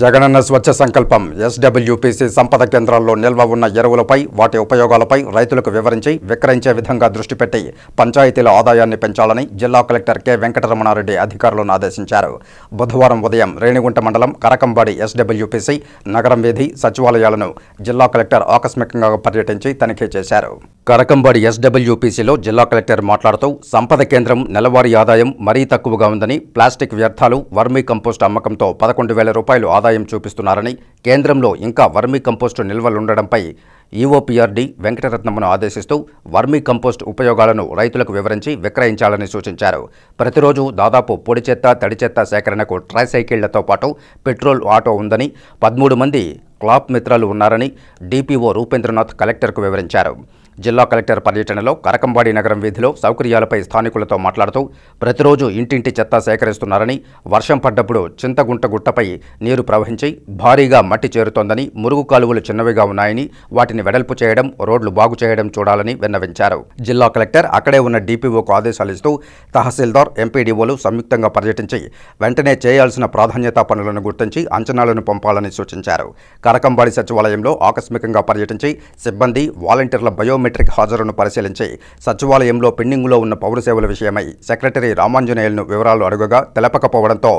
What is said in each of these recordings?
జగనన్న స్వచ్ఛ సంకల్పం ఎస్డబ్ల్యూపీసీ సంపద కేంద్రాల్లో నిల్వ ఉన్న ఎరువులపై వాటి ఉపయోగాలపై రైతులకు వివరించి విక్రయించే విధంగా దృష్టి పెట్టి పంచాయతీల ఆదాయాన్ని పెంచాలని జిల్లా కలెక్టర్ కె వెంకటరమణారెడ్డి అధికారులను ఆదేశించారు బుధవారం ఉదయం రేణిగుంట మండలం కరకంబాడి ఎస్డబ్ల్యూపీసీ నగరం వీధి సచివాలయాలను జిల్లా కలెక్టర్ ఆకస్మికంగా పర్యటించి తనిఖీ చేశారు కరకంబాడి ఎస్డబ్ల్యూపీసీలో జిల్లా కలెక్టర్ మాట్లాడుతూ సంపద కేంద్రం నెలవారీ ఆదాయం మరీ తక్కువగా ఉందని ప్లాస్టిక్ వ్యర్థాలు వర్మీ కంపోస్ట్ అమ్మకంతో పదకొండు వేల రూపాయలు ఆదాయం చూపిస్తున్నారని కేంద్రంలో ఇంకా వర్మీ కంపోస్టు నిల్వలుండడంపై ఈఓపీఆర్డీ వెంకటరత్నమును ఆదేశిస్తూ వర్మీ కంపోస్ట్ ఉపయోగాలను రైతులకు వివరించి విక్రయించాలని సూచించారు ప్రతిరోజు దాదాపు పొడి చెత్త తడి చెత్త సేకరణకు ట్రైసైకిళ్లతో పాటు పెట్రోల్ ఆటో ఉందని పదమూడు మంది క్లాప్ మిత్రాలు ఉన్నారని డీపీఓ రూపేంద్రనాథ్ కలెక్టర్కు వివరించారు జిల్లా కలెక్టర్ పర్యటనలో కరకంబాడి నగరం వీధిలో సౌకర్యాలపై స్థానికులతో మాట్లాడుతూ ప్రతిరోజు ఇంటింటి చెత్త సేకరిస్తున్నారని వర్షం పడ్డప్పుడు చింతగుంట గుట్టపై నీరు ప్రవహించి భారీగా మట్టి చేరుతోందని మురుగు కాలువలు చిన్నవిగా ఉన్నాయని వాటిని వెడల్పు చేయడం రోడ్లు బాగు చేయడం చూడాలని విన్నవించారు జిల్లా కలెక్టర్ అక్కడే ఉన్న డీపీఓకు ఆదేశాలు ఇస్తూ తహసీల్దార్ ఎంపీడీఓలు సంయుక్తంగా పర్యటించి వెంటనే చేయాల్సిన ప్రాధాన్యత పనులను గుర్తించి అంచనాలను పంపాలని సూచించారు కరకంబాడి సచివాలయంలో ఆకస్మికంగా పర్యటించి సిబ్బంది వాలంటీర్ల బయోమెట్రిక్ బయోమెట్రిక్ హాజరును పరిశీలించి సచివాలయంలో పెండింగులో ఉన్న పౌర సేవల విషయమై సెక్రటరీ రామాంజనేయులను వివరాలు అడుగగా తెలపకపోవడంతో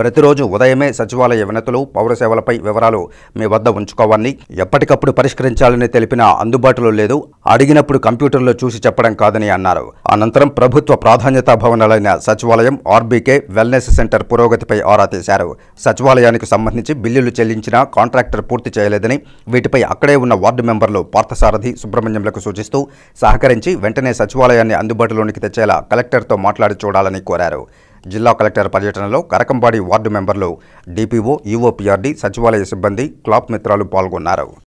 ప్రతిరోజు ఉదయమే సచివాలయ వినతులు పౌర సేవలపై వివరాలు మీ వద్ద ఉంచుకోవాలని ఎప్పటికప్పుడు పరిష్కరించాలని తెలిపినా అందుబాటులో లేదు అడిగినప్పుడు కంప్యూటర్లో చూసి చెప్పడం కాదని అన్నారు అనంతరం ప్రభుత్వ ప్రాధాన్యతా భవనాలైన సచివాలయం ఆర్బీకే వెల్నెస్ సెంటర్ పురోగతిపై ఆరా తీశారు సచివాలయానికి సంబంధించి బిల్లులు చెల్లించినా కాంట్రాక్టర్ పూర్తి చేయలేదని వీటిపై అక్కడే ఉన్న వార్డు మెంబర్లు పార్థసారథి సుబ్రహ్మణ్యంలకు సూచిస్తూ సహకరించి వెంటనే సచివాలయాన్ని అందుబాటులోనికి తెచ్చేలా కలెక్టర్తో మాట్లాడి చూడాలని కోరారు జిల్లా కలెక్టర్ పర్యటనలో కరకంబాడి వార్డు మెంబర్లు డిపిఓ ఈఓపిఆర్డి సచివాలయ సిబ్బంది క్లాప్ మిత్రాలు పాల్గొన్నారు